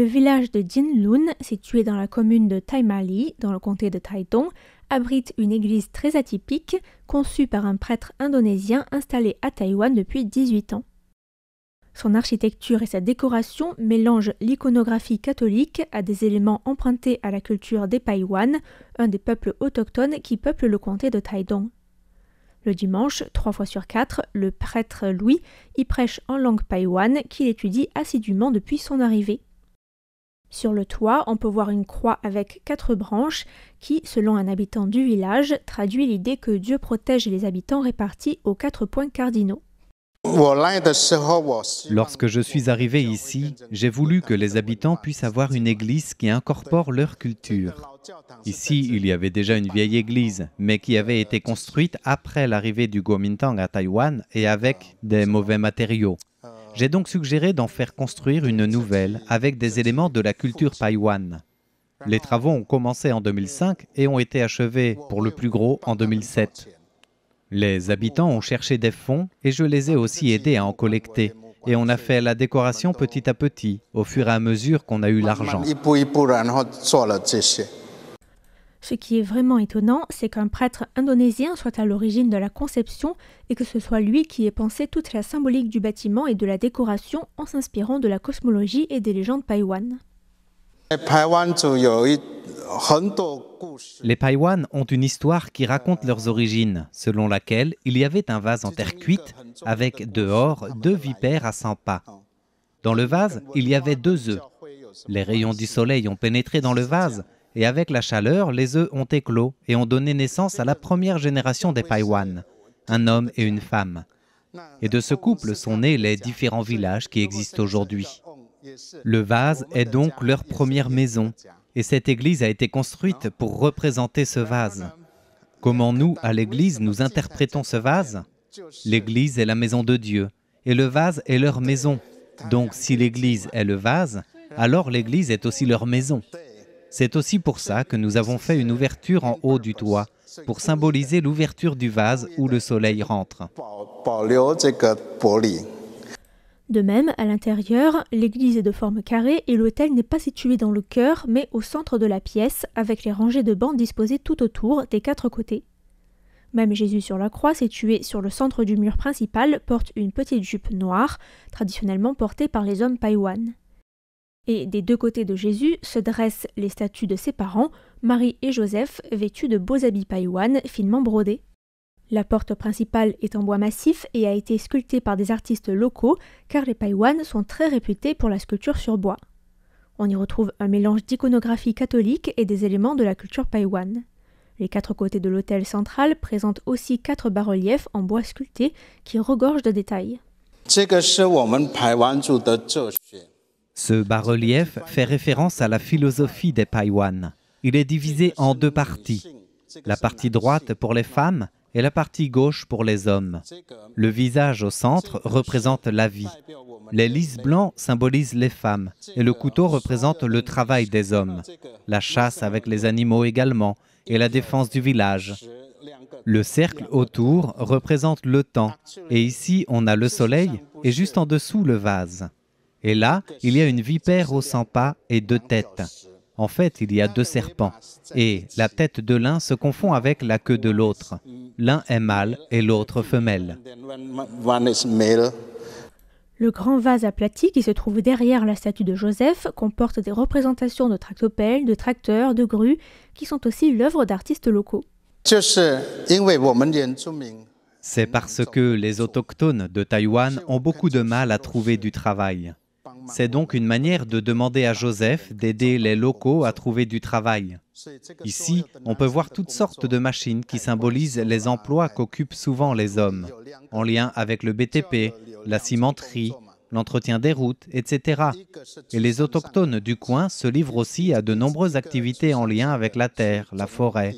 Le village de Jinlun, situé dans la commune de Taimali, dans le comté de Taidong, abrite une église très atypique, conçue par un prêtre indonésien installé à Taïwan depuis 18 ans. Son architecture et sa décoration mélangent l'iconographie catholique à des éléments empruntés à la culture des Paiwan, un des peuples autochtones qui peuplent le comté de Taidong. Le dimanche, trois fois sur quatre, le prêtre Louis y prêche en langue Paiwan qu'il étudie assidûment depuis son arrivée. Sur le toit, on peut voir une croix avec quatre branches qui, selon un habitant du village, traduit l'idée que Dieu protège les habitants répartis aux quatre points cardinaux. Lorsque je suis arrivé ici, j'ai voulu que les habitants puissent avoir une église qui incorpore leur culture. Ici, il y avait déjà une vieille église, mais qui avait été construite après l'arrivée du Kuomintang à Taïwan et avec des mauvais matériaux. J'ai donc suggéré d'en faire construire une nouvelle avec des éléments de la culture païwan. Les travaux ont commencé en 2005 et ont été achevés, pour le plus gros, en 2007. Les habitants ont cherché des fonds et je les ai aussi aidés à en collecter. Et on a fait la décoration petit à petit, au fur et à mesure qu'on a eu l'argent. Ce qui est vraiment étonnant, c'est qu'un prêtre indonésien soit à l'origine de la conception et que ce soit lui qui ait pensé toute la symbolique du bâtiment et de la décoration en s'inspirant de la cosmologie et des légendes païwanes. Les Païwan ont une histoire qui raconte leurs origines, selon laquelle il y avait un vase en terre cuite avec dehors deux vipères à 100 pas. Dans le vase, il y avait deux œufs. Les rayons du soleil ont pénétré dans le vase et avec la chaleur, les œufs ont éclos et ont donné naissance à la première génération des Paiwan, un homme et une femme. Et de ce couple sont nés les différents villages qui existent aujourd'hui. Le vase est donc leur première maison, et cette église a été construite pour représenter ce vase. Comment nous, à l'église, nous interprétons ce vase L'église est la maison de Dieu, et le vase est leur maison. Donc si l'église est le vase, alors l'église est aussi leur maison. C'est aussi pour ça que nous avons fait une ouverture en haut du toit, pour symboliser l'ouverture du vase où le soleil rentre. De même, à l'intérieur, l'église est de forme carrée et l'autel n'est pas situé dans le cœur, mais au centre de la pièce, avec les rangées de bancs disposées tout autour des quatre côtés. Même Jésus sur la croix, situé sur le centre du mur principal, porte une petite jupe noire, traditionnellement portée par les hommes païwanes. Et des deux côtés de Jésus se dressent les statues de ses parents, Marie et Joseph, vêtus de beaux habits païwan finement brodés. La porte principale est en bois massif et a été sculptée par des artistes locaux, car les païwans sont très réputés pour la sculpture sur bois. On y retrouve un mélange d'iconographie catholique et des éléments de la culture païwan. Les quatre côtés de l'hôtel central présentent aussi quatre bas-reliefs en bois sculpté qui regorgent de détails. Ce bas-relief fait référence à la philosophie des Paiwan. Il est divisé en deux parties, la partie droite pour les femmes et la partie gauche pour les hommes. Le visage au centre représente la vie. Les lys blancs symbolisent les femmes et le couteau représente le travail des hommes, la chasse avec les animaux également et la défense du village. Le cercle autour représente le temps et ici on a le soleil et juste en dessous le vase. Et là, il y a une vipère aux 100 pas et deux têtes. En fait, il y a deux serpents, et la tête de l'un se confond avec la queue de l'autre. L'un est mâle et l'autre femelle. Le grand vase aplati qui se trouve derrière la statue de Joseph comporte des représentations de tractopelles, de tracteurs, de grues, qui sont aussi l'œuvre d'artistes locaux. C'est parce que les autochtones de Taïwan ont beaucoup de mal à trouver du travail. C'est donc une manière de demander à Joseph d'aider les locaux à trouver du travail. Ici, on peut voir toutes sortes de machines qui symbolisent les emplois qu'occupent souvent les hommes, en lien avec le BTP, la cimenterie, l'entretien des routes, etc. Et les autochtones du coin se livrent aussi à de nombreuses activités en lien avec la terre, la forêt.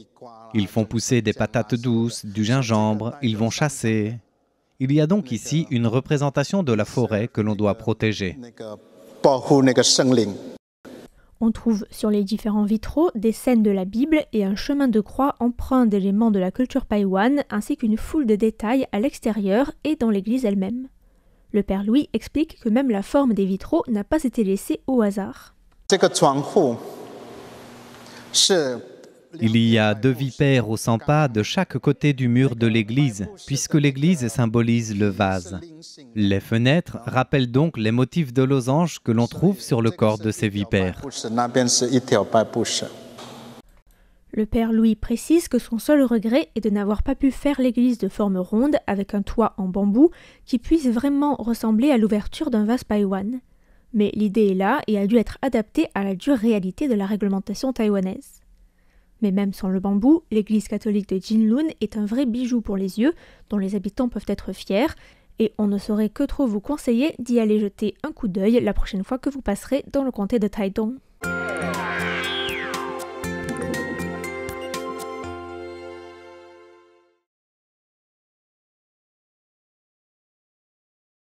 Ils font pousser des patates douces, du gingembre, ils vont chasser, il y a donc ici une représentation de la forêt que l'on doit protéger. On trouve sur les différents vitraux des scènes de la Bible et un chemin de croix empreint d'éléments de la culture païwan, ainsi qu'une foule de détails à l'extérieur et dans l'église elle-même. Le père Louis explique que même la forme des vitraux n'a pas été laissée au hasard. Il y a deux vipères aux 100 pas de chaque côté du mur de l'église, puisque l'église symbolise le vase. Les fenêtres rappellent donc les motifs de losange que l'on trouve sur le corps de ces vipères. Le père Louis précise que son seul regret est de n'avoir pas pu faire l'église de forme ronde avec un toit en bambou qui puisse vraiment ressembler à l'ouverture d'un vase païwan. Mais l'idée est là et a dû être adaptée à la dure réalité de la réglementation taïwanaise. Mais même sans le bambou, l'église catholique de Jinlun est un vrai bijou pour les yeux, dont les habitants peuvent être fiers, et on ne saurait que trop vous conseiller d'y aller jeter un coup d'œil la prochaine fois que vous passerez dans le comté de Taidong.